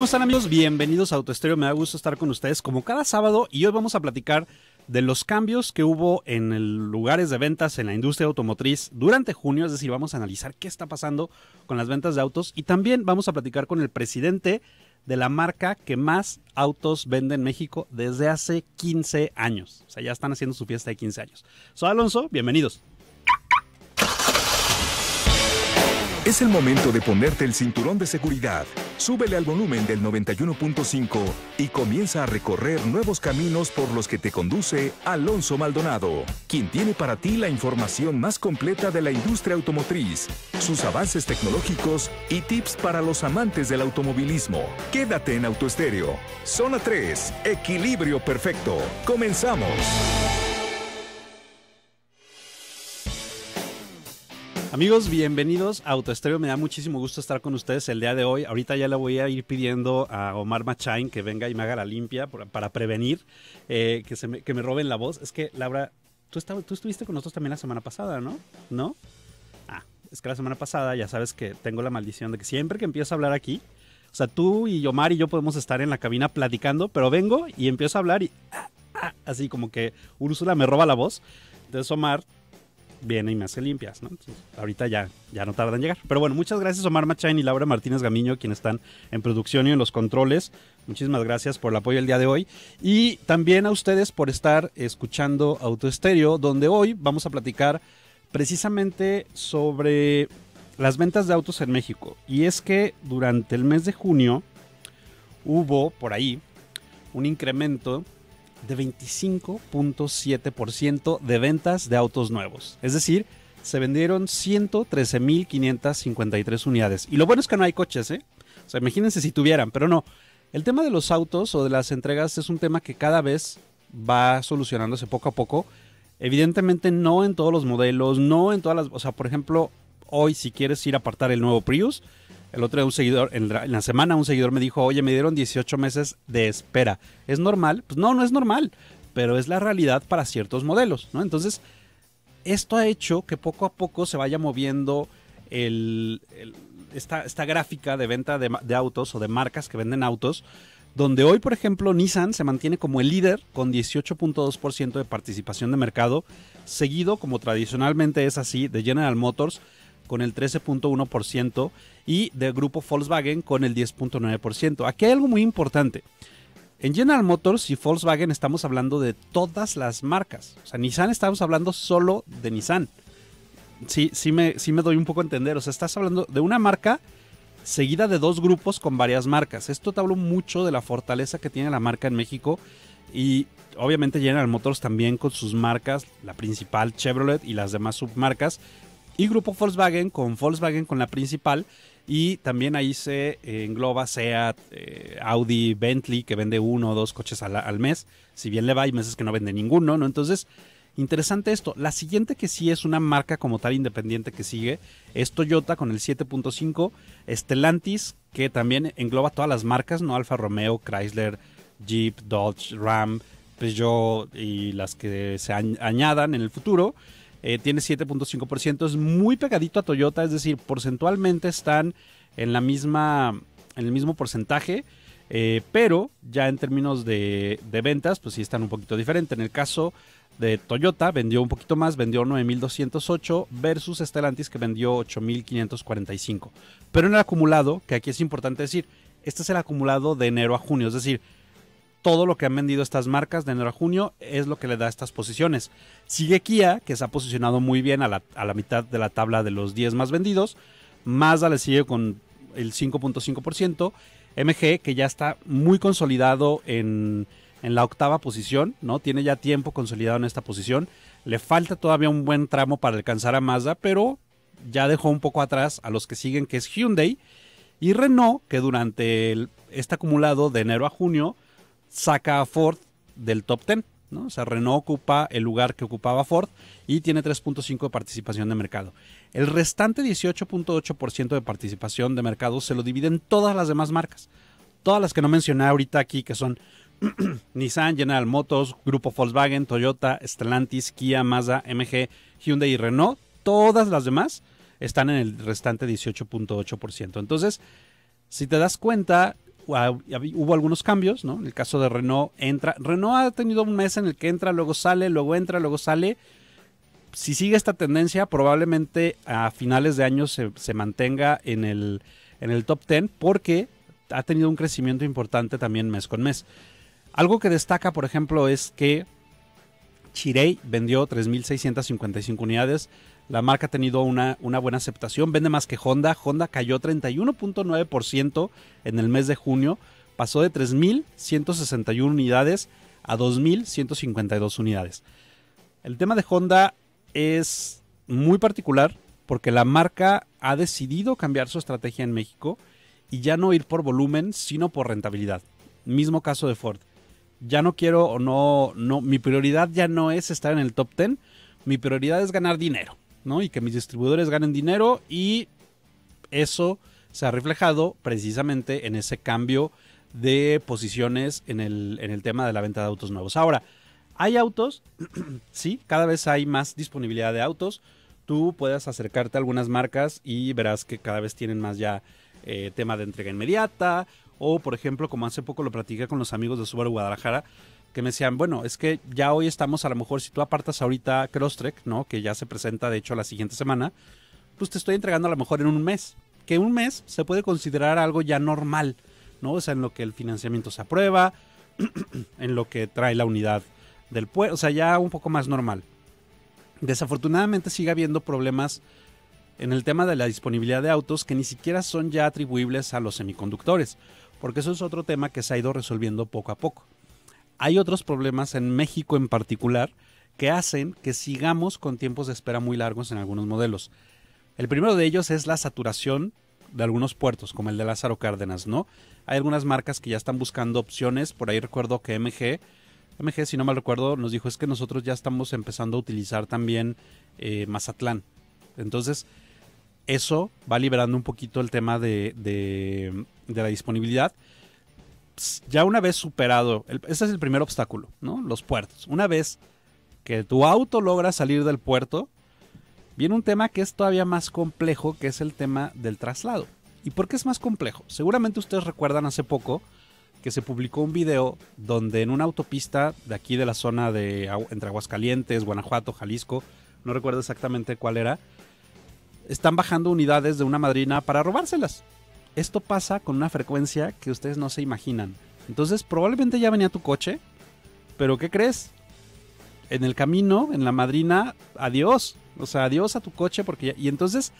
¿Cómo están amigos? Bienvenidos a Autoestéreo, me da gusto estar con ustedes como cada sábado y hoy vamos a platicar de los cambios que hubo en lugares de ventas en la industria automotriz durante junio, es decir, vamos a analizar qué está pasando con las ventas de autos y también vamos a platicar con el presidente de la marca que más autos vende en México desde hace 15 años, o sea, ya están haciendo su fiesta de 15 años. Soy Alonso, bienvenidos. Es el momento de ponerte el cinturón de seguridad. Súbele al volumen del 91.5 y comienza a recorrer nuevos caminos por los que te conduce Alonso Maldonado, quien tiene para ti la información más completa de la industria automotriz, sus avances tecnológicos y tips para los amantes del automovilismo. Quédate en Autoestéreo. Zona 3, equilibrio perfecto. Comenzamos. Amigos, bienvenidos a Autoestereo. Me da muchísimo gusto estar con ustedes el día de hoy. Ahorita ya le voy a ir pidiendo a Omar Machain que venga y me haga la limpia para prevenir eh, que, me, roben la voz. Es que, Laura, tú, estuviste con nosotros también la semana pasada, ¿no? ¿No? Ah, es que la semana pasada ya sabes que tengo la maldición de que siempre que empiezo a hablar aquí, o sea, tú y Omar y yo podemos estar en la cabina platicando, pero vengo y empiezo a hablar y ah, ah, así como que Úrsula me roba la voz. Entonces Omar viene y me hace limpias, ¿no? ahorita ya, ya no tardan en llegar. Pero bueno, muchas gracias Omar Machain y Laura Martínez Gamiño, quienes están en producción y en los controles. Muchísimas gracias por el apoyo el día de hoy. Y también a ustedes por estar escuchando Autoestéreo, donde hoy vamos a platicar precisamente sobre las ventas de autos en México. Y es que durante el mes de junio hubo por ahí un incremento de 25.7% de ventas de autos nuevos. Es decir, se vendieron 113.553 unidades. Y lo bueno es que no hay coches, ¿eh? O sea, imagínense si tuvieran, pero no. El tema de los autos o de las entregas es un tema que cada vez va solucionándose poco a poco. Evidentemente no en todos los modelos, no en todas las... O sea, por ejemplo, hoy si quieres ir a apartar el nuevo Prius, el otro día un seguidor, en la, semana un seguidor me dijo, oye, me dieron 18 meses de espera. ¿Es normal? Pues no, no es normal, pero es la realidad para ciertos modelos, ¿no? Entonces, esto ha hecho que poco a poco se vaya moviendo esta, gráfica de venta de, de autos o de marcas que venden autos, donde hoy, por ejemplo, Nissan se mantiene como el líder con 18.2% de participación de mercado, seguido, como tradicionalmente es así, de General Motors, con el 13.1% y del grupo Volkswagen con el 10.9%. Aquí hay algo muy importante. En General Motors y Volkswagen estamos hablando de todas las marcas. O sea, Nissan estamos hablando solo de Nissan. Sí, sí me, sí me doy un poco a entender. O sea, estás hablando de una marca seguida de dos grupos con varias marcas. Esto te hablo mucho de la fortaleza que tiene la marca en México. Y obviamente General Motors también con sus marcas, la principal Chevrolet y las demás submarcas, y Grupo Volkswagen con Volkswagen con la principal y también ahí se eh, engloba SEAT, eh, Audi, Bentley, que vende uno o dos coches al, mes. Si bien le va, hay meses que no vende ninguno, ¿no? Entonces, interesante esto. La siguiente que sí es una marca como tal independiente que sigue es Toyota con el 7.5, Stellantis, que también engloba todas las marcas, ¿no? Alfa Romeo, Chrysler, Jeep, Dodge, Ram, Peugeot y las que se añadan en el futuro. Eh, tiene 7.5%, es muy pegadito a Toyota, es decir, porcentualmente están en la misma, en el mismo porcentaje, eh, pero ya en términos de, ventas, pues sí están un poquito diferente. En el caso de Toyota vendió un poquito más, vendió 9.208 versus Stellantis que vendió 8.545. Pero en el acumulado, que aquí es importante decir, este es el acumulado de enero a junio, es decir, todo lo que han vendido estas marcas de enero a junio es lo que le da estas posiciones. Sigue Kia, que se ha posicionado muy bien a la, mitad de la tabla de los 10 más vendidos. Mazda le sigue con el 5.5%. MG, que ya está muy consolidado en, la octava posición, ¿no? Tiene ya tiempo consolidado en esta posición. Le falta todavía un buen tramo para alcanzar a Mazda, pero ya dejó un poco atrás a los que siguen, que es Hyundai. Y Renault, que durante este acumulado de enero a junio saca a Ford del top 10. ¿no? O sea, Renault ocupa el lugar que ocupaba Ford y tiene 3.5 de participación de mercado. El restante 18.8% de participación de mercado se lo dividen todas las demás marcas. Todas las que no mencioné ahorita aquí, que son Nissan, General Motors, Grupo Volkswagen, Toyota, Stellantis, Kia, Mazda, MG, Hyundai y Renault, todas las demás están en el restante 18.8%. Entonces, si te das cuenta, Ah, hubo algunos cambios, ¿no? En el caso de Renault, entra. Renault ha tenido un mes en el que entra, luego sale, luego entra, luego sale. Si sigue esta tendencia, probablemente a finales de año se, mantenga en el, en el top 10 porque ha tenido un crecimiento importante también mes con mes. Algo que destaca, por ejemplo, es que Chirei vendió 3.655 unidades, la marca ha tenido una, buena aceptación, vende más que Honda. Honda cayó 31.9% en el mes de junio, pasó de 3.161 unidades a 2.152 unidades. El tema de Honda es muy particular porque la marca ha decidido cambiar su estrategia en México y ya no ir por volumen, sino por rentabilidad. Mismo caso de Ford. Ya no quiero o no, no, mi prioridad ya no es estar en el top 10, mi prioridad es ganar dinero. ¿no? Y que mis distribuidores ganen dinero y eso se ha reflejado precisamente en ese cambio de posiciones en el, en el tema de la venta de autos nuevos. Ahora, hay autos, sí, cada vez hay más disponibilidad de autos. Tú puedes acercarte a algunas marcas y verás que cada vez tienen más ya eh, tema de entrega inmediata. O, por ejemplo, como hace poco lo platiqué con los amigos de Subaru Guadalajara, que me decían, bueno, es que ya hoy estamos, a lo mejor si tú apartas ahorita Crosstrek, ¿no? Que ya se presenta, de hecho, la siguiente semana, pues te estoy entregando a lo mejor en un mes. Que un mes se puede considerar algo ya normal, ¿no? O sea, en lo que el financiamiento se aprueba, en lo que trae la unidad del pueblo, o sea, ya un poco más normal. Desafortunadamente sigue habiendo problemas en el tema de la disponibilidad de autos que ni siquiera son ya atribuibles a los semiconductores, porque eso es otro tema que se ha ido resolviendo poco a poco hay otros problemas en México en particular que hacen que sigamos con tiempos de espera muy largos en algunos modelos. El primero de ellos es la saturación de algunos puertos, como el de Lázaro Cárdenas, ¿no? Hay algunas marcas que ya están buscando opciones, por ahí recuerdo que MG, MG si no mal recuerdo, nos dijo es que nosotros ya estamos empezando a utilizar también eh, Mazatlán. Entonces, eso va liberando un poquito el tema de, de la disponibilidad ya una vez superado, ese es el primer obstáculo, ¿no? Los puertos. Una vez que tu auto logra salir del puerto, viene un tema que es todavía más complejo, que es el tema del traslado. ¿Y por qué es más complejo? Seguramente ustedes recuerdan hace poco que se publicó un video donde en una autopista de aquí de la zona de entre Aguascalientes, Guanajuato, Jalisco, no recuerdo exactamente cuál era, están bajando unidades de una madrina para robárselas esto pasa con una frecuencia que ustedes no se imaginan. Entonces probablemente ya venía tu coche, pero ¿qué crees? En el camino, en la madrina, adiós. O sea, adiós a tu coche porque Y entonces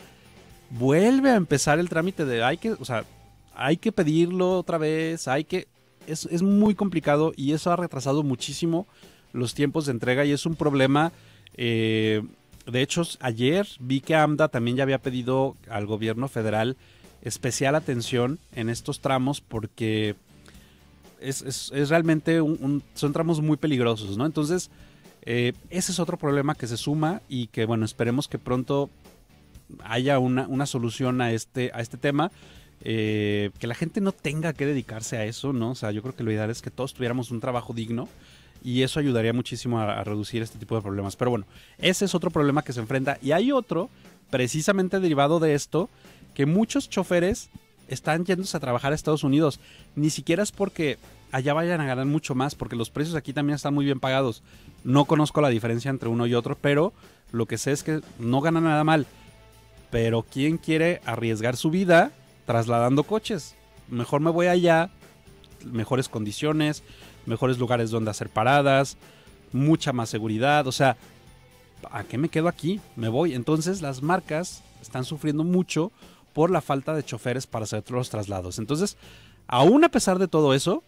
vuelve a empezar el trámite de hay que, o sea, hay que pedirlo otra vez, hay que... Es, es muy complicado y eso ha retrasado muchísimo los tiempos de entrega y es un problema... Eh, de hecho, ayer vi que AMDA también ya había pedido al gobierno federal especial atención en estos tramos porque es, realmente un, son tramos muy peligrosos, ¿no? Entonces, eh, ese es otro problema que se suma y que, bueno, esperemos que pronto haya una, solución a este, a este tema. Eh, que la gente no tenga que dedicarse a eso, ¿no? O sea, yo creo que lo ideal es que todos tuviéramos un trabajo digno y eso ayudaría muchísimo a, reducir este tipo de problemas. Pero bueno, ese es otro problema que se enfrenta y hay otro precisamente derivado de esto que muchos choferes están yéndose a trabajar a Estados Unidos. Ni siquiera es porque allá vayan a ganar mucho más, porque los precios aquí también están muy bien pagados. No conozco la diferencia entre uno y otro, pero lo que sé es que no ganan nada mal. Pero ¿quién quiere arriesgar su vida trasladando coches? Mejor me voy allá, mejores condiciones, mejores lugares donde hacer paradas, mucha más seguridad, o sea, ¿a qué me quedo aquí? Me voy. Entonces las marcas están sufriendo mucho por la falta de choferes para hacer los traslados. Entonces, aún a pesar de todo eso,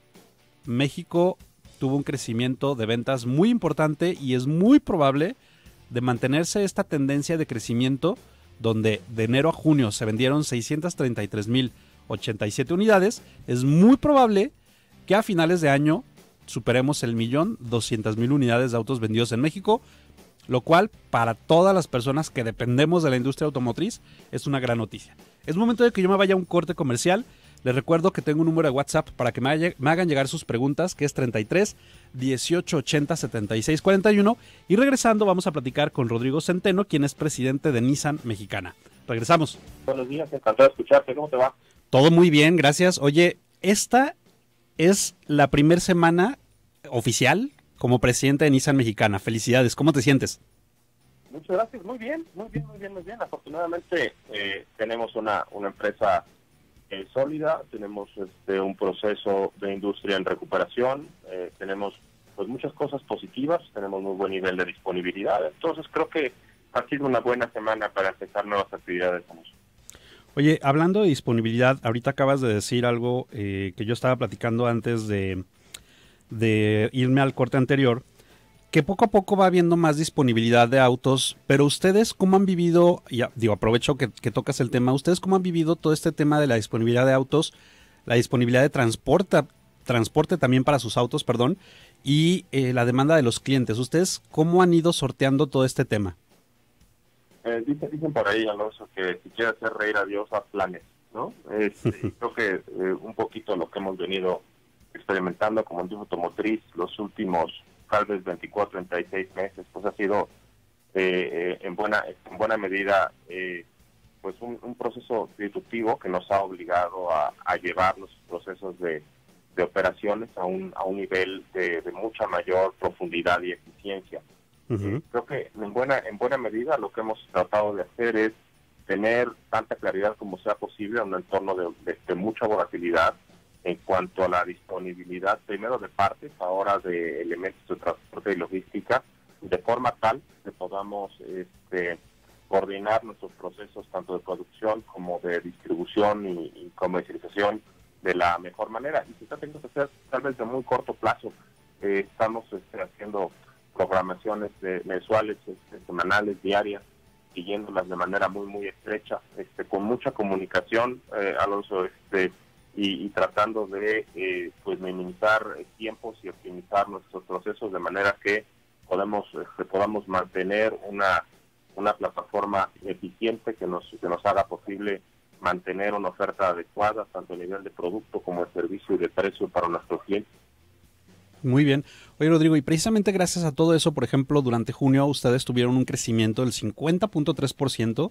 México tuvo un crecimiento de ventas muy importante y es muy probable de mantenerse esta tendencia de crecimiento donde de enero a junio se vendieron 633.087 unidades, es muy probable que a finales de año superemos el millón 200,000 unidades de autos vendidos en México lo cual para todas las personas que dependemos de la industria automotriz es una gran noticia. Es momento de que yo me vaya a un corte comercial. Les recuerdo que tengo un número de WhatsApp para que me, hagan llegar sus preguntas, que es 33 18 80 76 41. Y regresando, vamos a platicar con Rodrigo Centeno, quien es presidente de Nissan Mexicana. Regresamos. Buenos días, encantado de escucharte. ¿Cómo te va? Todo muy bien, gracias. Oye, esta es la primera semana oficial como presidente de Nissan Mexicana. Felicidades, ¿cómo te sientes? Muchas gracias, muy bien, muy bien, muy bien, muy bien. Afortunadamente eh, tenemos una, empresa eh, sólida, tenemos este, un proceso de industria en recuperación, eh, tenemos pues muchas cosas positivas, tenemos muy buen nivel de disponibilidad. Entonces creo que ha sido una buena semana para empezar nuevas actividades. Oye, hablando de disponibilidad, ahorita acabas de decir algo que yo estaba platicando antes de, de irme al corte anterior, que poco a poco va habiendo más disponibilidad de autos, pero ustedes cómo han vivido, digo, aprovecho que, tocas el tema, ustedes cómo han vivido todo este tema de la disponibilidad de autos, la disponibilidad de transporte, transporte también para sus autos, perdón, y eh, la demanda de los clientes. ¿Ustedes cómo han ido sorteando todo este tema? Eh, dicen, por ahí, Alonso, que si quiere hacer reír a Dios, haz planes, ¿no? Este, creo que eh, un poquito lo que hemos venido experimentando como industria automotriz los últimos tal vez 24, 36 meses, pues ha sido eh, eh, en buena en buena medida eh, pues un, proceso disruptivo que nos ha obligado a, llevar los procesos de, de, operaciones a un, a un nivel de, mucha mayor profundidad y eficiencia. Creo que en buena, en buena medida lo que hemos tratado de hacer es tener tanta claridad como sea posible en un entorno de mucha volatilidad, en cuanto a la disponibilidad, primero de partes, ahora de elementos de transporte y logística, de forma tal que podamos este, coordinar nuestros procesos tanto de producción como de distribución y, comercialización de la mejor manera. Y se está teniendo que hacer tal vez de muy corto plazo. Eh, estamos este, haciendo programaciones mensuales, este, semanales, diarias, siguiéndolas de manera muy, muy estrecha, este, con mucha comunicación, eh, Alonso. Este, y, tratando de eh, pues minimizar tiempos y optimizar nuestros procesos de manera que podemos eh, podamos mantener una una plataforma eficiente que nos que nos haga posible mantener una oferta adecuada tanto a nivel de producto como de servicio y de precio para nuestros clientes. Muy bien. Oye, Rodrigo, y precisamente gracias a todo eso, por ejemplo, durante junio ustedes tuvieron un crecimiento del 50.3%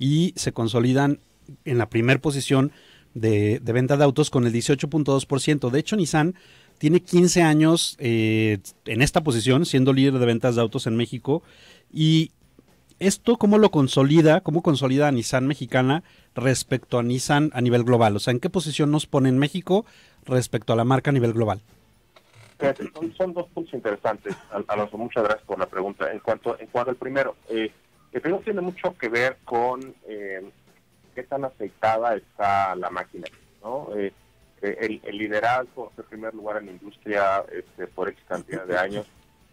y se consolidan en la primer posición de, de venta de autos con el 18.2%. De hecho, Nissan tiene 15 años eh, en esta posición, siendo líder de ventas de autos en México. Y esto, ¿cómo lo consolida? ¿Cómo consolida Nissan mexicana respecto a Nissan a nivel global? O sea, ¿en qué posición nos pone en México respecto a la marca a nivel global? Son, dos puntos interesantes, Muchas gracias por la pregunta. En cuanto, en cuanto al primero, eh, el primero tiene mucho que ver con eh, qué tan afectada está la máquina, ¿no? Eh, eh, el, liderazgo, en primer lugar en la industria este, por X cantidad de años,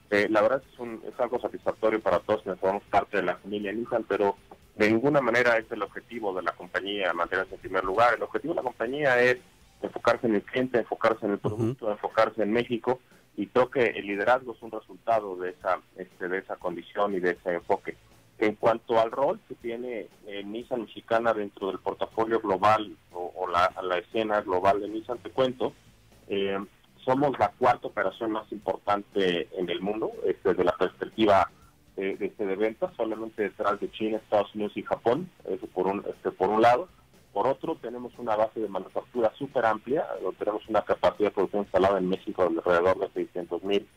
eh, la verdad es, un, algo satisfactorio para todos que formamos parte de la familia Nissan, pero de ninguna manera es el objetivo de la compañía mantenerse en primer lugar. El objetivo de la compañía es enfocarse en el cliente, enfocarse en el producto, enfocarse en México y creo que el liderazgo es un resultado de esa este, de esa condición y de ese enfoque. En cuanto al rol que tiene misa eh, Nissan Mexicana dentro del portafolio global o, la, escena global de Nissan, te cuento, eh, somos la cuarta operación más importante en el mundo este, desde la perspectiva de este ventas, solamente detrás de China, Estados Unidos y Japón, por un, este, por un lado. Por otro, tenemos una base de manufactura súper amplia, eh, tenemos una capacidad de producción instalada en México de alrededor de 600 mil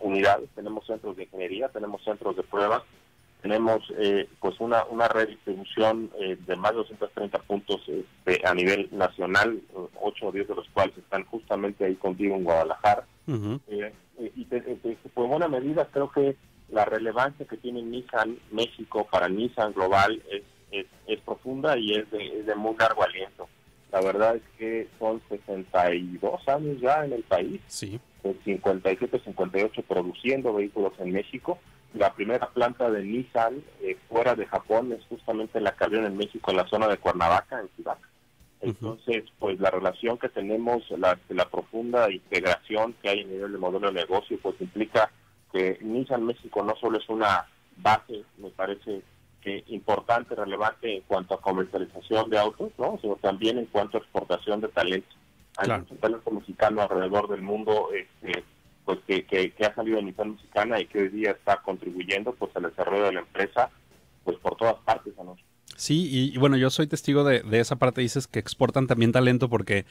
unidades, tenemos centros de ingeniería, tenemos centros de pruebas, tenemos eh, pues una, una redistribución eh, de más de 230 puntos este, a nivel nacional, 8 o 10 de los cuales están justamente ahí contigo en Guadalajara. Eh, y te, pues en buena medida creo que la relevancia que tiene Nissan México para Nissan Global es, es, profunda y es de, de, muy largo aliento. La verdad es que son 62 años ya en el país, sí. 57, 58 produciendo vehículos en México la primera planta de Nissan eh, fuera de Japón es justamente la que había en México, en la zona de Cuernavaca, en Chivaca. Entonces, pues la relación que tenemos, la, la profunda integración que hay en nivel de modelo de negocio, pues implica que Nissan México no solo es una base, me parece que importante, relevante en cuanto a comercialización de autos, ¿no? sino también en cuanto a exportación de talento. Hay claro. mexicano alrededor del mundo. este pues, que, ha salido de Nissan Mexicana y que hoy día está contribuyendo pues al desarrollo de la empresa pues por todas partes, Sí, y, bueno, yo soy testigo de, esa parte, dices que exportan también talento porque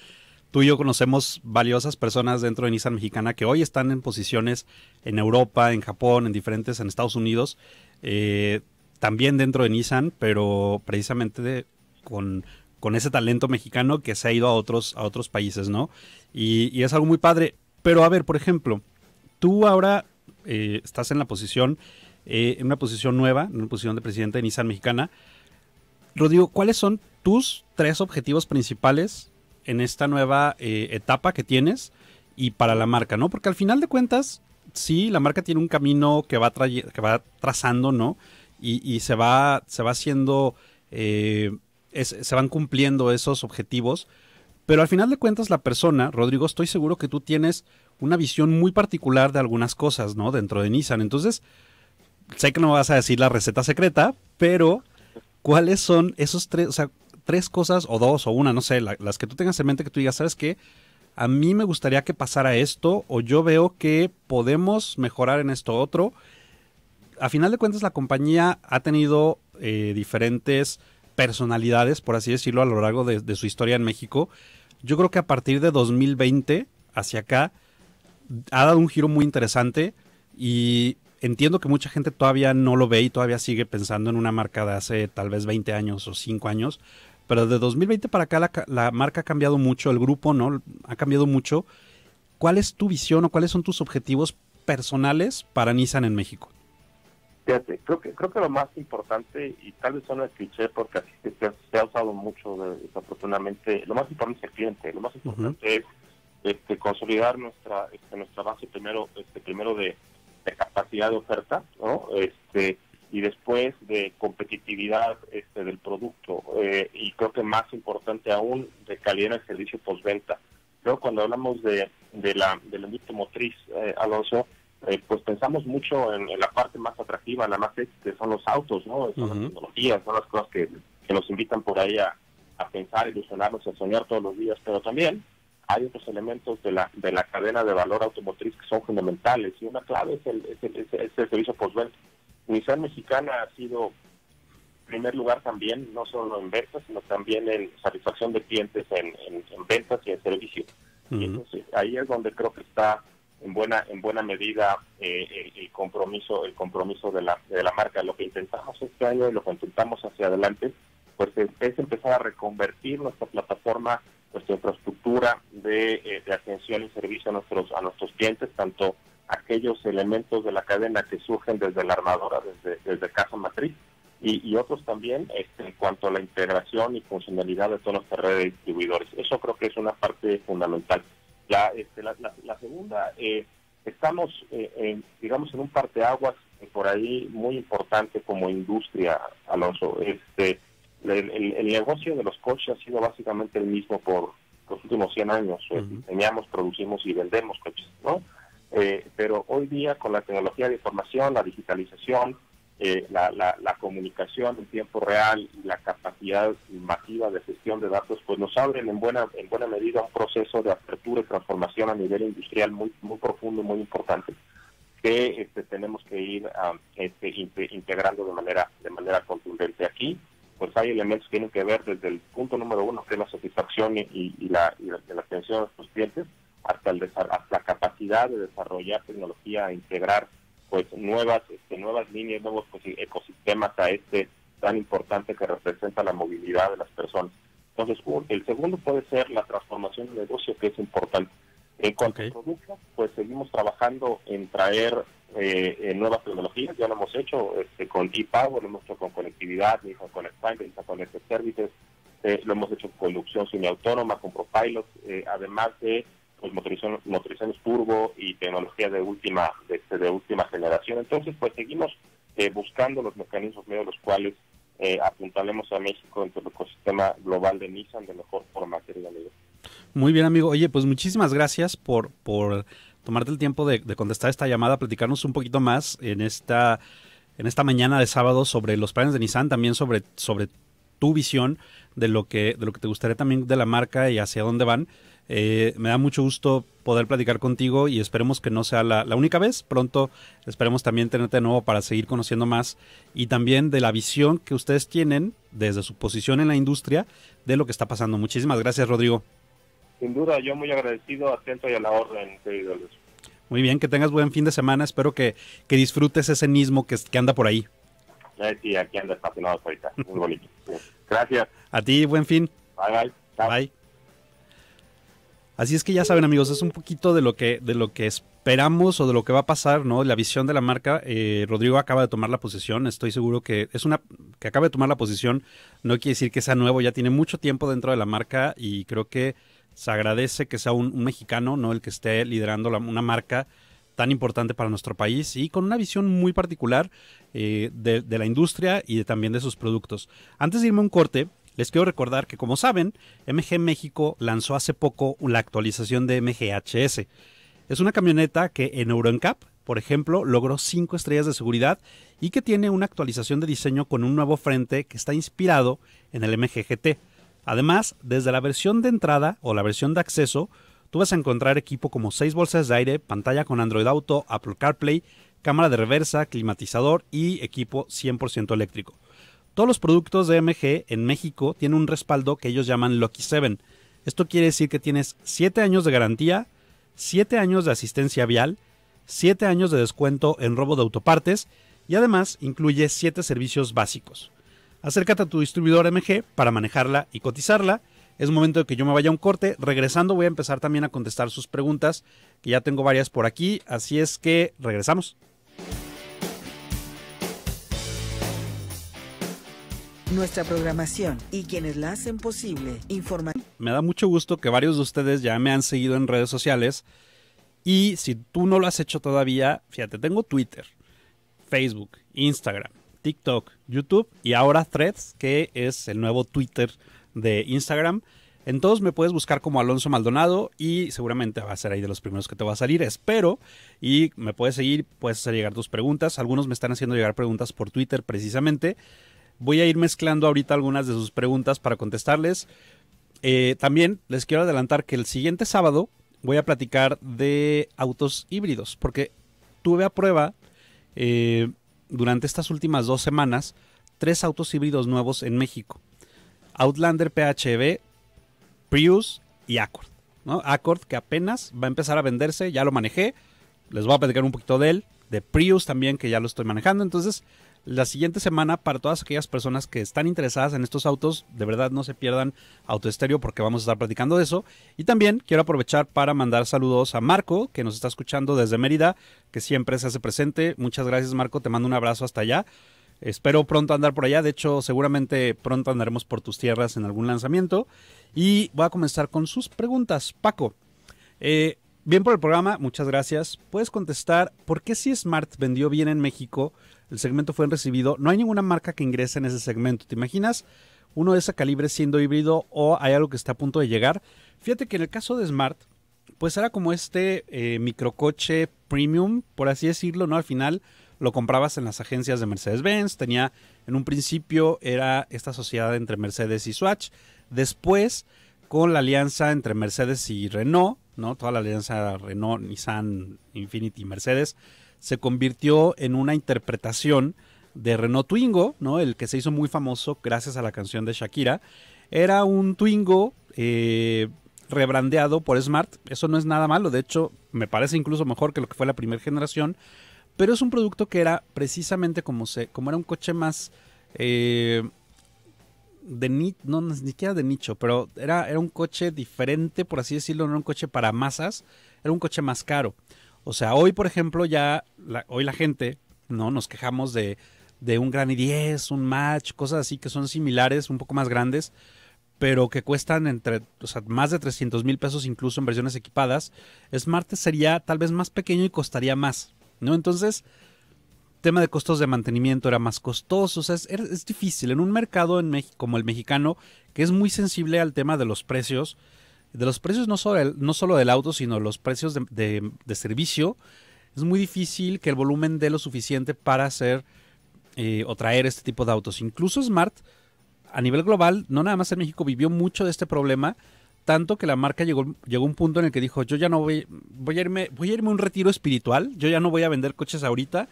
tú y yo conocemos valiosas personas dentro de Nissan Mexicana que hoy están en posiciones en Europa, en Japón, en diferentes, en Estados Unidos, eh, también dentro de Nissan, pero precisamente de, con, con, ese talento mexicano que se ha ido a otros, a otros países, ¿no? Y, y es algo muy padre. Pero a ver, por ejemplo, tú ahora eh, estás en la posición, eh, en una posición nueva, en una posición de presidente de Nissan Mexicana. Rodrigo, ¿cuáles son tus tres objetivos principales en esta nueva eh, etapa que tienes y para la marca, ¿no? Porque al final de cuentas, sí, la marca tiene un camino que va, que va trazando, ¿no? Y, se va, se va haciendo, se van cumpliendo esos objetivos, pero al final de cuentas, la persona, Rodrigo, estoy seguro que tú tienes una visión muy particular de algunas cosas, ¿no? Dentro de Nissan. Entonces, sé que no vas a decir la receta secreta, pero ¿cuáles son esos tres, o sea, tres cosas o dos o una, no sé, las que tú tengas en mente que tú digas, ¿sabes qué? A mí me gustaría que pasara esto o yo veo que podemos mejorar en esto otro. A final de cuentas, la compañía ha tenido eh, diferentes personalidades, por así decirlo, a lo largo de su historia en México yo creo que a partir de 2020 hacia acá ha dado un giro muy interesante y entiendo que mucha gente todavía no lo ve y todavía sigue pensando en una marca de hace tal vez 20 años o 5 años, pero de 2020 para acá la, marca ha cambiado mucho, el grupo no ha cambiado mucho. ¿Cuál es tu visión o cuáles son tus objetivos personales para Nissan en México? Fíjate, creo que, creo que lo más importante, y tal vez suena cliché porque así se, ha usado mucho de, desafortunadamente, lo más importante es el cliente, lo más importante es este, consolidar nuestra este, nuestra base primero este primero de, capacidad de oferta, ¿no? Este y después de competitividad este del producto eh, y creo que más importante aún de calidad en el servicio postventa. Creo cuando hablamos de, de la del motriz, eh, Alonso, eh, pues pensamos mucho en, la parte más atractiva, la más que son los autos, ¿no? Son las tecnologías, son las cosas que, que nos invitan por ahí a, a pensar, ilusionarnos, a soñar todos los días, pero también hay otros elementos de la, de la cadena de valor automotriz que son fundamentales y una clave es el, es el, es el, servicio postventa. Nissan Mexicana ha sido primer lugar también, no solo en ventas, sino también en satisfacción de clientes en, en, ventas y en servicio. y entonces, ahí es donde creo que está en buena en buena medida eh, el, compromiso el compromiso de la, de la marca lo que intentamos este año y lo que intentamos hacia adelante pues es, empezar a reconvertir nuestra plataforma nuestra infraestructura eh, de, atención y servicio a nuestros a nuestros clientes tanto aquellos elementos de la cadena que surgen desde la armadora desde desde casa matriz y, otros también este, en cuanto a la integración y funcionalidad de toda nuestra redes de distribuidores eso creo que es una parte fundamental este, la, la, segunda, eh, estamos, eh, en, digamos, en un parteaguas por ahí muy importante como industria, Alonso. Este, el, negocio de los coches ha sido básicamente el mismo por los últimos 100 años. Teníamos, eh, Diseñamos, producimos y vendemos coches, ¿no? pero hoy día con la tecnología de información, la digitalización, eh, la, comunicación en tiempo real y la capacidad masiva de gestión de datos, pues nos abren en buena, en buena medida un proceso de apertura y transformación a nivel industrial muy, muy profundo muy importante que este, tenemos que ir um, este, integrando de manera, de manera contundente aquí. Pues hay elementos que tienen que ver desde el punto número uno, que es la satisfacción y, la, la, atención a los clientes, hasta, el, hasta la capacidad de desarrollar tecnología, e integrar pues nuevas este, nuevas líneas, nuevos ecosistemas a este tan importante que representa la movilidad de las personas. Entonces, el segundo puede ser la transformación de negocio, que es importante. En cuanto a productos, pues seguimos trabajando en traer eh, nuevas tecnologías, ya lo hemos hecho este, con ePower, lo hemos hecho con conectividad, con Expand, con este Services, eh, lo hemos hecho con conducción semiautónoma, con Propilot, eh, además de pues motorización, turbo y tecnología de última de, última generación. Entonces, pues seguimos eh, buscando los mecanismos medio los cuales eh, a México dentro del ecosistema global de Nissan de mejor forma, querido amigo. Muy bien, amigo. Oye, pues muchísimas gracias por, por tomarte el tiempo de, de contestar esta llamada, platicarnos un poquito más en esta en esta mañana de sábado sobre los planes de Nissan, también sobre, sobre tu visión de lo que de lo que te gustaría también de la marca y hacia dónde van. Eh, me da mucho gusto poder platicar contigo y esperemos que no sea la, única vez. Pronto esperemos también tenerte de nuevo para seguir conociendo más y también de la visión que ustedes tienen desde su posición en la industria de lo que está pasando. Muchísimas gracias, Rodrigo. Sin duda, yo muy agradecido, atento y a la orden, Muy bien, que tengas buen fin de semana. Espero que, disfrutes ese mismo que, que anda por ahí. Eh, sí, aquí anda estacionado ahorita. Muy bonito. Gracias. A ti, buen fin. bye. Bye. bye. Así es que ya saben amigos, es un poquito de lo que, de lo que esperamos o de lo que va a pasar, ¿no? La visión de la marca. Eh, Rodrigo acaba de tomar la posición, estoy seguro que es una que acaba de tomar la posición, no quiere decir que sea nuevo, ya tiene mucho tiempo dentro de la marca y creo que se agradece que sea un, mexicano, ¿no? El que esté liderando una marca tan importante para nuestro país y con una visión muy particular eh, de, la industria y también de sus productos. Antes de irme a un corte, les quiero recordar que, como saben, MG México lanzó hace poco la actualización de MGHS. Es una camioneta que en EuroNCAP, por ejemplo, logró 5 estrellas de seguridad y que tiene una actualización de diseño con un nuevo frente que está inspirado en el MGGT. Además, desde la versión de entrada o la versión de acceso, tú vas a encontrar equipo como 6 bolsas de aire, pantalla con Android Auto, Apple CarPlay, cámara de reversa, climatizador y equipo 100% eléctrico. Todos los productos de MG en México tienen un respaldo que ellos llaman Lucky 7. Esto quiere decir que tienes 7 años de garantía, 7 años de asistencia vial, 7 años de descuento en robo de autopartes y además incluye 7 servicios básicos. Acércate a tu distribuidor MG para manejarla y cotizarla. Es momento de que yo me vaya a un corte. Regresando voy a empezar también a contestar sus preguntas, que ya tengo varias por aquí, así es que regresamos. nuestra programación y quienes la hacen posible. Informa me da mucho gusto que varios de ustedes ya me han seguido en redes sociales y si tú no lo has hecho todavía, fíjate, tengo Twitter, Facebook, Instagram, TikTok, YouTube y ahora Threads, que es el nuevo Twitter de Instagram. En todos me puedes buscar como Alonso Maldonado y seguramente va a ser ahí de los primeros que te va a salir, espero. Y me puedes seguir, puedes hacer llegar tus preguntas. Algunos me están haciendo llegar preguntas por Twitter precisamente. Voy a ir mezclando ahorita algunas de sus preguntas para contestarles. Eh, también les quiero adelantar que el siguiente sábado voy a platicar de autos híbridos, porque tuve a prueba eh, durante estas últimas dos semanas tres autos híbridos nuevos en México. Outlander PHV, e Prius y Accord. ¿no? Accord que apenas va a empezar a venderse, ya lo manejé, les voy a platicar un poquito de él, de Prius también que ya lo estoy manejando, entonces la siguiente semana para todas aquellas personas que están interesadas en estos autos. De verdad, no se pierdan Estéreo porque vamos a estar platicando de eso. Y también quiero aprovechar para mandar saludos a Marco, que nos está escuchando desde Mérida, que siempre se hace presente. Muchas gracias, Marco. Te mando un abrazo hasta allá. Espero pronto andar por allá. De hecho, seguramente pronto andaremos por tus tierras en algún lanzamiento. Y voy a comenzar con sus preguntas. Paco, eh, Bien por el programa, muchas gracias. Puedes contestar por qué si Smart vendió bien en México, el segmento fue en recibido. No hay ninguna marca que ingrese en ese segmento. ¿Te imaginas uno de ese calibre siendo híbrido o hay algo que está a punto de llegar? Fíjate que en el caso de Smart, pues era como este eh, microcoche premium, por así decirlo, ¿no? Al final lo comprabas en las agencias de Mercedes-Benz, tenía, en un principio era esta sociedad entre Mercedes y Swatch, después con la alianza entre Mercedes y Renault, Toda la alianza Renault, Nissan, Infinity, Mercedes, se convirtió en una interpretación de Renault Twingo, ¿no? El que se hizo muy famoso gracias a la canción de Shakira. Era un Twingo eh, rebrandeado por Smart. Eso no es nada malo. De hecho, me parece incluso mejor que lo que fue la primera generación. Pero es un producto que era precisamente como, se, como era un coche más eh, de nicho, no, ni siquiera de nicho, pero era, era un coche diferente, por así decirlo, no era un coche para masas, era un coche más caro. O sea, hoy, por ejemplo, ya, hoy la gente, ¿no? Nos quejamos de, de un Gran 10, un Match, cosas así que son similares, un poco más grandes, pero que cuestan entre, o sea, más de 300 mil pesos incluso en versiones equipadas. Smart sería tal vez más pequeño y costaría más, ¿no? Entonces, tema de costos de mantenimiento era más costoso. O sea, es, difícil. En un mercado en México, como el mexicano, que es muy sensible al tema de los precios, de los precios no solo, no solo del auto, sino los precios de, servicio, es muy difícil que el volumen dé lo suficiente para hacer eh, o traer este tipo de autos. Incluso Smart, a nivel global, no nada más en México, vivió mucho de este problema tanto que la marca llegó, llegó a un punto en el que dijo, yo ya no voy, voy a irme, voy a irme a un retiro espiritual, yo ya no voy a vender coches ahorita,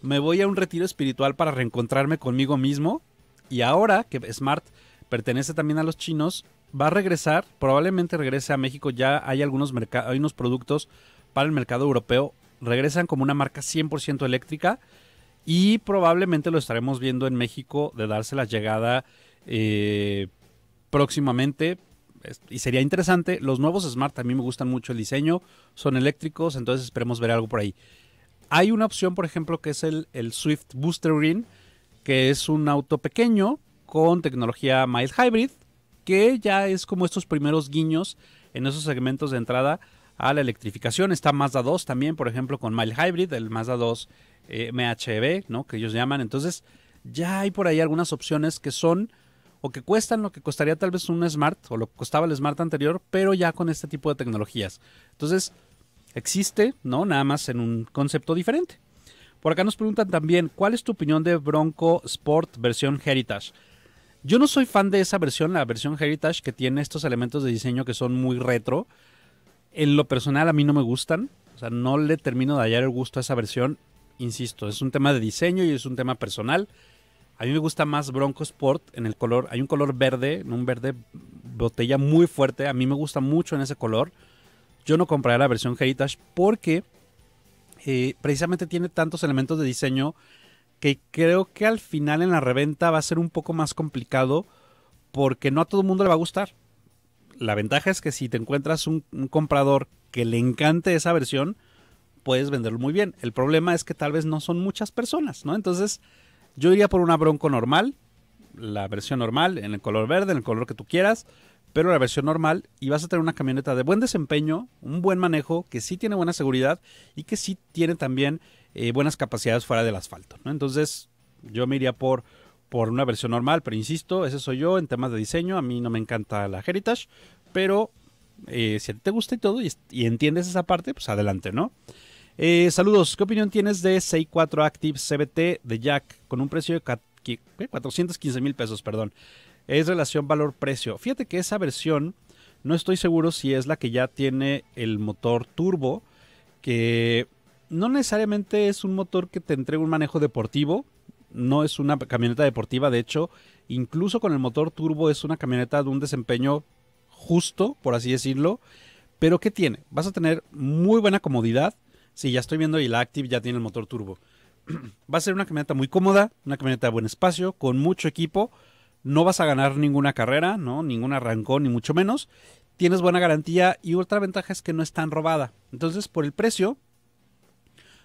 me voy a un retiro espiritual para reencontrarme conmigo mismo. Y ahora que Smart pertenece también a los chinos, va a regresar, probablemente regrese a México. Ya hay algunos hay unos productos para el mercado europeo. Regresan como una marca 100% eléctrica y probablemente lo estaremos viendo en México de darse la llegada eh, próximamente. Y sería interesante. Los nuevos Smart a mí me gustan mucho el diseño, son eléctricos, entonces esperemos ver algo por ahí. Hay una opción, por ejemplo, que es el, Swift Booster Green, que es un auto pequeño con tecnología mild hybrid, que ya es como estos primeros guiños en esos segmentos de entrada a la electrificación. Está Mazda 2 también, por ejemplo, con mild hybrid, el Mazda 2 eh, MHB, e ¿no? Que ellos llaman. Entonces, ya hay por ahí algunas opciones que son o que cuestan lo que costaría tal vez un Smart o lo que costaba el Smart anterior, pero ya con este tipo de tecnologías. Entonces, existe, ¿no? Nada más en un concepto diferente. Por acá nos preguntan también, ¿cuál es tu opinión de Bronco Sport versión Heritage? Yo no soy fan de esa versión, la versión Heritage, que tiene estos elementos de diseño que son muy retro. En lo personal a mí no me gustan, o sea, no le termino de hallar el gusto a esa versión. Insisto, es un tema de diseño y es un tema personal. A mí me gusta más Bronco Sport en el color, hay un color verde, un verde botella muy fuerte, a mí me gusta mucho en ese color. Yo no compraré la versión Heritage porque eh, precisamente tiene tantos elementos de diseño que creo que al final en la reventa va a ser un poco más complicado porque no a todo el mundo le va a gustar. La ventaja es que si te encuentras un, un comprador que le encante esa versión, puedes venderlo muy bien. El problema es que tal vez no son muchas personas, ¿no? Entonces, yo iría por una Bronco normal, la versión normal, en el color verde, en el color que tú quieras, pero la versión normal y vas a tener una camioneta de buen desempeño, un buen manejo, que sí tiene buena seguridad y que sí tiene también eh, buenas capacidades fuera del asfalto. Entonces yo me iría por, por una versión normal, pero insisto, ese soy yo en temas de diseño, a mí no me encanta la Heritage, pero eh, si a ti te gusta y todo y, entiendes esa parte, pues adelante, ¿no? Eh, saludos, ¿qué opinión tienes de 64 Active CBT de Jack con un precio de 415 mil pesos, perdón? es relación valor-precio. Fíjate que esa versión, no estoy seguro si es la que ya tiene el motor turbo, que no necesariamente es un motor que te entregue un manejo deportivo, no es una camioneta deportiva, de hecho, incluso con el motor turbo es una camioneta de un desempeño justo, por así decirlo, pero ¿qué tiene? Vas a tener muy buena comodidad, si ya estoy viendo y la Active ya tiene el motor turbo. Va a ser una camioneta muy cómoda, una camioneta de buen espacio, con mucho equipo, no vas a ganar ninguna carrera, ¿no? Ningún arrancón, ni mucho menos. Tienes buena garantía y otra ventaja es que no es tan robada. Entonces, por el precio,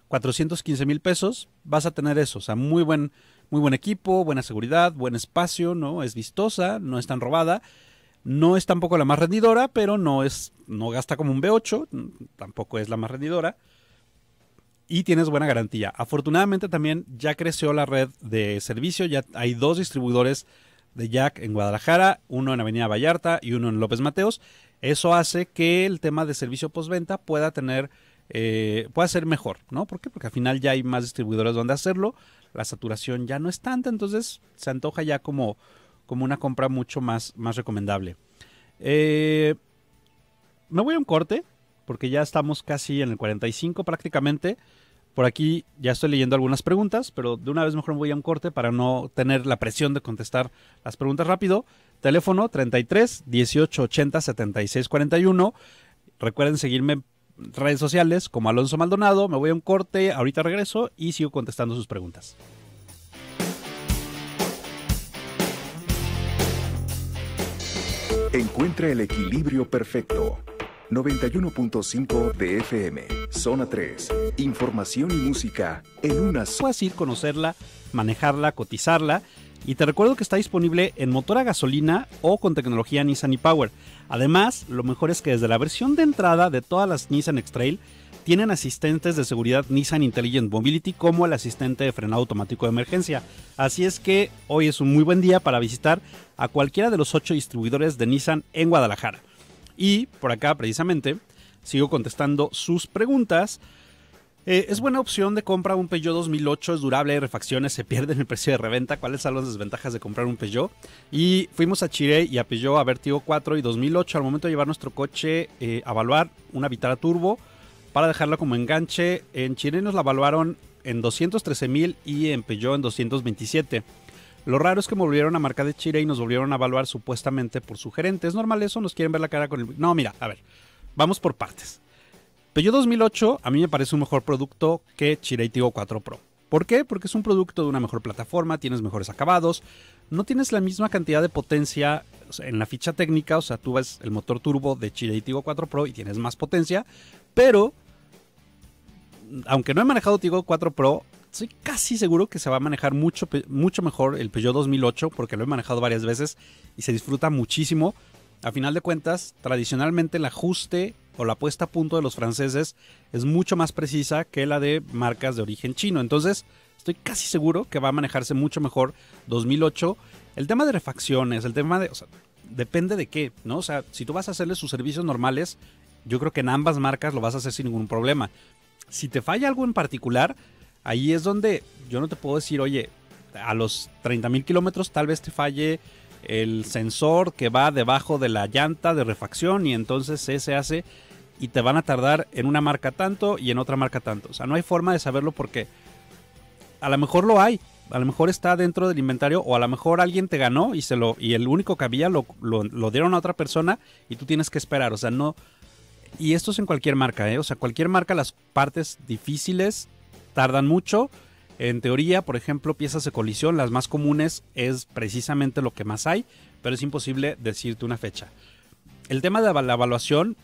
415 mil pesos, vas a tener eso. O sea, muy buen, muy buen equipo, buena seguridad, buen espacio, ¿no? Es vistosa, no es tan robada. No es tampoco la más rendidora, pero no es, no gasta como un B8, tampoco es la más rendidora y tienes buena garantía. Afortunadamente también ya creció la red de servicio, ya hay dos distribuidores de Jack en Guadalajara, uno en Avenida Vallarta y uno en López Mateos. Eso hace que el tema de servicio postventa pueda tener, eh, pueda ser mejor, ¿no? ¿Por qué? Porque al final ya hay más distribuidores donde hacerlo, la saturación ya no es tanta, entonces se antoja ya como, como una compra mucho más, más recomendable. Eh, me voy a un corte, porque ya estamos casi en el 45 prácticamente. Por aquí ya estoy leyendo algunas preguntas, pero de una vez mejor me voy a un corte para no tener la presión de contestar las preguntas rápido. Teléfono 33 18 80 76 41. Recuerden seguirme en redes sociales como Alonso Maldonado. Me voy a un corte, ahorita regreso y sigo contestando sus preguntas. Encuentra el equilibrio perfecto 91.5 de FM, Zona 3. Información y música en una zona. Fácil conocerla, manejarla, cotizarla. Y te recuerdo que está disponible en motor a gasolina o con tecnología Nissan e-Power. Además, lo mejor es que desde la versión de entrada de todas las Nissan x tienen asistentes de seguridad Nissan Intelligent Mobility como el asistente de frenado automático de emergencia. Así es que hoy es un muy buen día para visitar a cualquiera de los ocho distribuidores de Nissan en Guadalajara. Y por acá, precisamente, sigo contestando sus preguntas. Eh, ¿Es buena opción de compra un Peugeot 2008? ¿Es durable? ¿Hay refacciones? ¿Se pierden en el precio de reventa? ¿Cuáles son las desventajas de comprar un Peugeot? Y fuimos a Chile y a Peugeot a Vertigo 4 y 2008. Al momento de llevar nuestro coche eh, a evaluar una Vitara Turbo para dejarla como enganche, en Chile nos la evaluaron en $213,000 y en Peugeot en 227. Lo raro es que me volvieron a marcar de Chile y nos volvieron a evaluar supuestamente por su gerente. ¿Es normal eso? ¿Nos quieren ver la cara con el.? No, mira, a ver, vamos por partes. Peugeot 2008 a mí me parece un mejor producto que Chile Tigo 4 Pro. ¿Por qué? Porque es un producto de una mejor plataforma, tienes mejores acabados, no tienes la misma cantidad de potencia en la ficha técnica, o sea, tú ves el motor turbo de Chile Tigo 4 Pro y tienes más potencia, pero aunque no he manejado Tigo 4 Pro, estoy casi seguro que se va a manejar mucho, mucho mejor el Peugeot 2008 porque lo he manejado varias veces y se disfruta muchísimo. A final de cuentas, tradicionalmente el ajuste o la puesta a punto de los franceses es mucho más precisa que la de marcas de origen chino. Entonces, estoy casi seguro que va a manejarse mucho mejor 2008. El tema de refacciones, el tema de... O sea, depende de qué, ¿no? O sea, si tú vas a hacerle sus servicios normales, yo creo que en ambas marcas lo vas a hacer sin ningún problema. Si te falla algo en particular, Ahí es donde yo no te puedo decir, oye, a los 30.000 kilómetros tal vez te falle el sensor que va debajo de la llanta de refacción y entonces ese hace y te van a tardar en una marca tanto y en otra marca tanto. O sea, no hay forma de saberlo porque a lo mejor lo hay, a lo mejor está dentro del inventario o a lo mejor alguien te ganó y se lo y el único que había lo, lo, lo dieron a otra persona y tú tienes que esperar. O sea, no. Y esto es en cualquier marca, ¿eh? O sea, cualquier marca las partes difíciles tardan mucho. En teoría, por ejemplo, piezas de colisión, las más comunes es precisamente lo que más hay, pero es imposible decirte una fecha. El tema de la evaluación,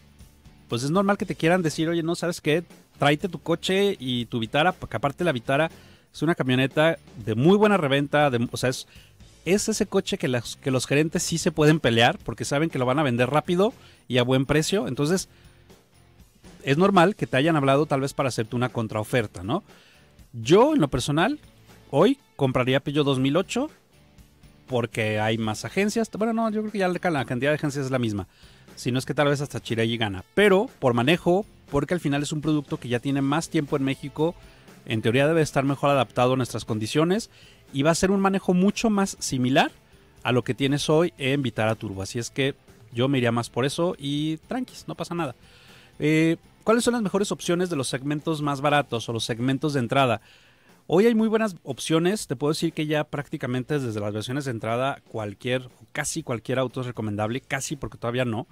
pues es normal que te quieran decir, oye, no, ¿sabes qué? Tráete tu coche y tu Vitara, porque aparte la Vitara es una camioneta de muy buena reventa, de, o sea, es, ese coche que los gerentes sí se pueden pelear porque saben que lo van a vender rápido y a buen precio. Entonces, es normal que te hayan hablado tal vez para hacerte una contraoferta, ¿no? Yo, en lo personal, hoy compraría Peugeot 2008 porque hay más agencias. Bueno, no, yo creo que ya la cantidad de agencias es la misma. Si no es que tal vez hasta Chile gana. Pero por manejo, porque al final es un producto que ya tiene más tiempo en México. En teoría debe estar mejor adaptado a nuestras condiciones. Y va a ser un manejo mucho más similar a lo que tienes hoy en Vitara Turbo. Así es que yo me iría más por eso y tranquis, no pasa nada. Eh, ¿Cuáles son las mejores opciones de los segmentos más baratos o los segmentos de entrada? Hoy hay muy buenas opciones, te puedo decir que ya prácticamente desde las versiones de entrada cualquier, casi cualquier auto es recomendable, casi porque todavía no,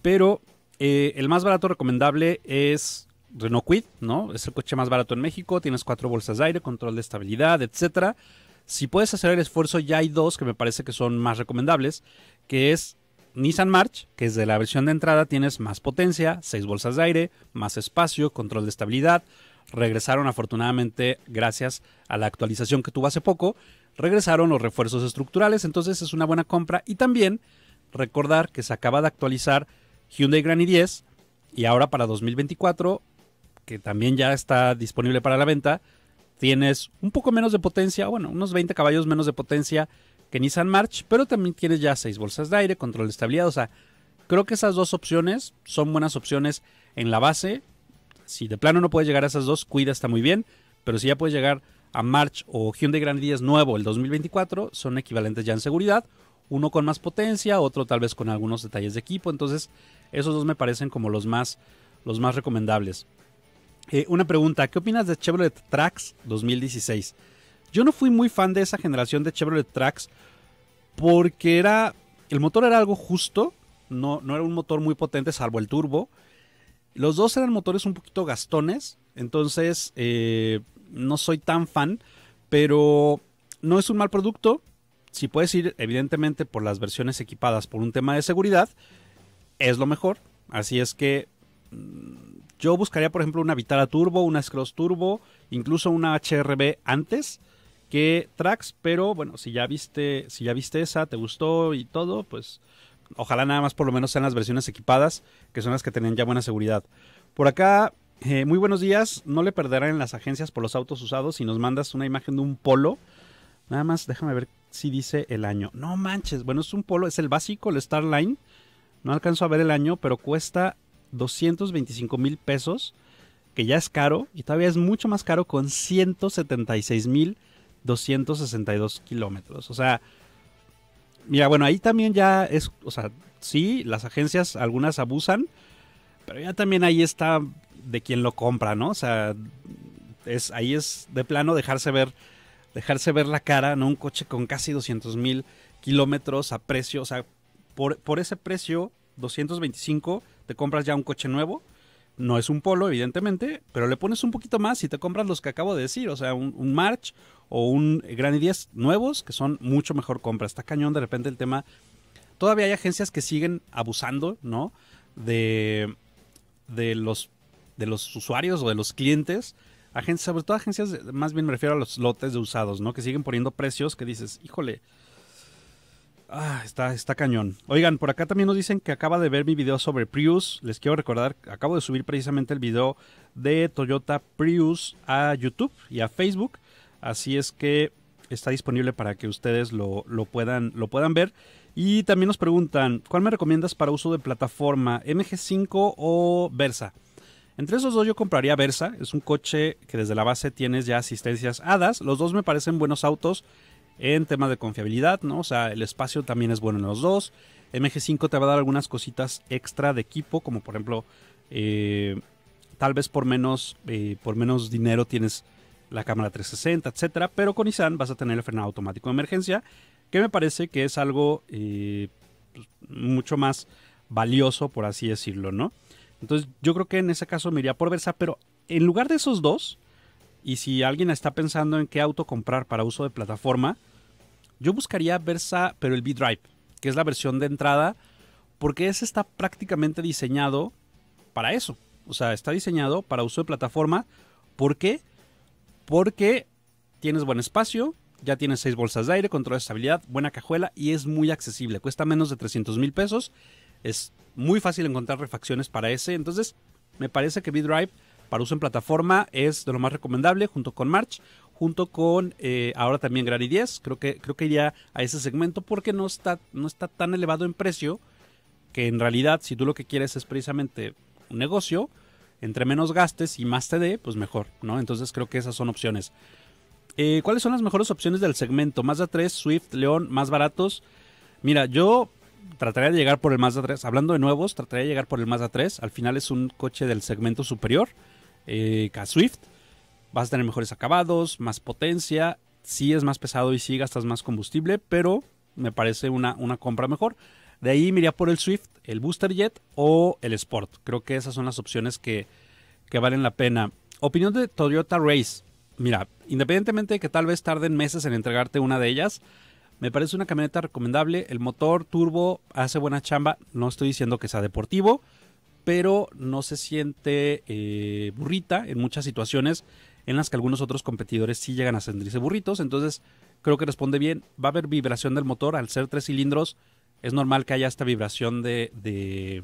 pero eh, el más barato recomendable es Renault Quid, ¿no? Es el coche más barato en México, tienes cuatro bolsas de aire, control de estabilidad, etc. Si puedes hacer el esfuerzo, ya hay dos que me parece que son más recomendables, que es Nissan March, que es de la versión de entrada, tienes más potencia, 6 bolsas de aire, más espacio, control de estabilidad. Regresaron afortunadamente gracias a la actualización que tuvo hace poco. Regresaron los refuerzos estructurales, entonces es una buena compra. Y también recordar que se acaba de actualizar Hyundai Grand 10 y ahora para 2024, que también ya está disponible para la venta, tienes un poco menos de potencia, bueno, unos 20 caballos menos de potencia que Nissan March, pero también tienes ya seis bolsas de aire, control de estabilidad. O sea, creo que esas dos opciones son buenas opciones en la base. Si de plano no puedes llegar a esas dos, cuida está muy bien. Pero si ya puedes llegar a March o Hyundai Grand 10 nuevo el 2024, son equivalentes ya en seguridad. Uno con más potencia, otro tal vez con algunos detalles de equipo. Entonces, esos dos me parecen como los más, los más recomendables. Eh, una pregunta, ¿qué opinas de Chevrolet Trax 2016? Yo no fui muy fan de esa generación de Chevrolet Trax porque era el motor era algo justo, no, no era un motor muy potente salvo el turbo. Los dos eran motores un poquito gastones, entonces eh, no soy tan fan, pero no es un mal producto. Si puedes ir, evidentemente, por las versiones equipadas por un tema de seguridad, es lo mejor. Así es que mm, yo buscaría, por ejemplo, una Vitara Turbo, una Scross Turbo, incluso una HRB antes que tracks, pero bueno, si ya viste, si ya viste esa, te gustó y todo, pues ojalá nada más por lo menos sean las versiones equipadas, que son las que tenían ya buena seguridad. Por acá, eh, muy buenos días, no le perderán en las agencias por los autos usados si nos mandas una imagen de un polo. Nada más déjame ver si dice el año. No manches, bueno, es un polo, es el básico, el Starline. No alcanzo a ver el año, pero cuesta 225 mil pesos, que ya es caro, y todavía es mucho más caro con 176 mil 262 kilómetros. O sea, mira, bueno, ahí también ya es, o sea, sí, las agencias algunas abusan, pero ya también ahí está de quien lo compra, ¿no? O sea, es, ahí es de plano dejarse ver, dejarse ver la cara, ¿no? Un coche con casi 200 mil kilómetros a precio, o sea, por, ese precio, 225, te compras ya un coche nuevo. No es un polo, evidentemente, pero le pones un poquito más y te compras los que acabo de decir, o sea, un, un March, o un Granny 10 nuevos, que son mucho mejor compra. Está cañón de repente el tema. Todavía hay agencias que siguen abusando, ¿no? De, de, los, de los usuarios o de los clientes. Agencias, sobre todo agencias, más bien me refiero a los lotes de usados, ¿no? Que siguen poniendo precios que dices, híjole, Ah, está, está cañón. Oigan, por acá también nos dicen que acaba de ver mi video sobre Prius. Les quiero recordar, acabo de subir precisamente el video de Toyota Prius a YouTube y a Facebook. Así es que está disponible para que ustedes lo, puedan, lo puedan ver. Y también nos preguntan, ¿cuál me recomiendas para uso de plataforma? ¿MG5 o Versa? Entre esos dos yo compraría Versa, es un coche que desde la base tienes ya asistencias hadas, los dos me parecen buenos autos en tema de confiabilidad, ¿no? O sea, el espacio también es bueno en los dos. MG5 te va a dar algunas cositas extra de equipo, como por ejemplo, eh, tal vez por menos, eh, por menos dinero tienes la cámara 360, etcétera, pero con Isan vas a tener el frenado automático de emergencia, que me parece que es algo eh, pues, mucho más valioso, por así decirlo, ¿no? Entonces yo creo que en ese caso me iría por Versa, pero en lugar de esos dos, y si alguien está pensando en qué auto comprar para uso de plataforma, yo buscaría Versa, pero el B drive que es la versión de entrada, porque ese está prácticamente diseñado para eso. O sea, está diseñado para uso de plataforma. Porque porque tienes buen espacio, ya tienes seis bolsas de aire, control de estabilidad, buena cajuela y es muy accesible. Cuesta menos de 300 mil pesos. Es muy fácil encontrar refacciones para ese. Entonces, me parece que B-Drive para uso en plataforma es de lo más recomendable junto con March, junto con eh, ahora también Granny 10. Creo que, creo que iría a ese segmento porque no está, no está tan elevado en precio que en realidad si tú lo que quieres es precisamente un negocio, entre menos gastes y más te dé, pues mejor, ¿no? Entonces creo que esas son opciones. Eh, ¿Cuáles son las mejores opciones del segmento? Mazda 3, Swift, León, más baratos. Mira, yo trataría de llegar por el Mazda 3. Hablando de nuevos, trataría de llegar por el Mazda 3. Al final es un coche del segmento superior eh, Swift. Vas a tener mejores acabados, más potencia. Sí es más pesado y sí gastas más combustible, pero me parece una, una compra mejor. De ahí me por el Swift, el Booster Jet o el Sport. Creo que esas son las opciones que, valen la pena. Opinión de Toyota Race. Mira, independientemente de que tal vez tarden meses en entregarte una de ellas, me parece una camioneta recomendable. El motor turbo hace buena chamba. No estoy diciendo que sea deportivo, pero no se siente eh, burrita en muchas situaciones en las que algunos otros competidores sí llegan a sentirse burritos. Entonces, creo que responde bien. Va a haber vibración del motor al ser tres cilindros es normal que haya esta vibración de,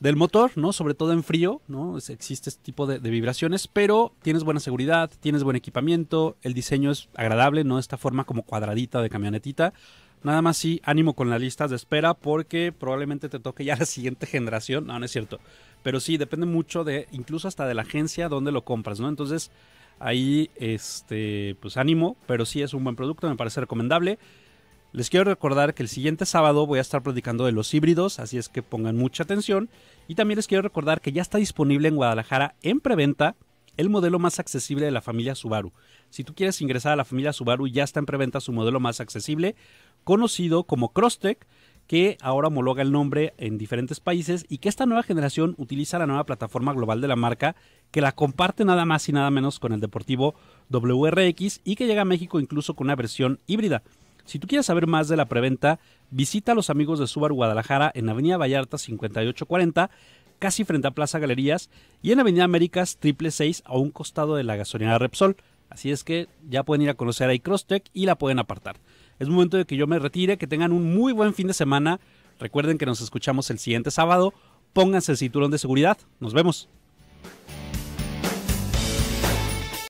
del motor, ¿no? Sobre todo en frío, ¿no? Existe este tipo de, vibraciones, pero tienes buena seguridad, tienes buen equipamiento, el diseño es agradable, ¿no? Esta forma como cuadradita de camionetita. Nada más sí, ánimo con las listas de espera porque probablemente te toque ya la siguiente generación. No, no es cierto. Pero sí, depende mucho de, incluso hasta de la agencia donde lo compras, ¿no? Entonces, ahí, este, pues ánimo, pero sí es un buen producto, me parece recomendable. Les quiero recordar que el siguiente sábado voy a estar platicando de los híbridos, así es que pongan mucha atención. Y también les quiero recordar que ya está disponible en Guadalajara en preventa el modelo más accesible de la familia Subaru. Si tú quieres ingresar a la familia Subaru, ya está en preventa su modelo más accesible, conocido como Crosstech, que ahora homologa el nombre en diferentes países y que esta nueva generación utiliza la nueva plataforma global de la marca que la comparte nada más y nada menos con el deportivo WRX y que llega a México incluso con una versión híbrida. Si tú quieres saber más de la preventa, visita a los amigos de Subaru Guadalajara en Avenida Vallarta 5840, casi frente a Plaza Galerías, y en Avenida Américas 666 a un costado de la gasolinera Repsol. Así es que ya pueden ir a conocer a iCrosstech y la pueden apartar. Es momento de que yo me retire, que tengan un muy buen fin de semana. Recuerden que nos escuchamos el siguiente sábado. Pónganse el cinturón de seguridad. Nos vemos.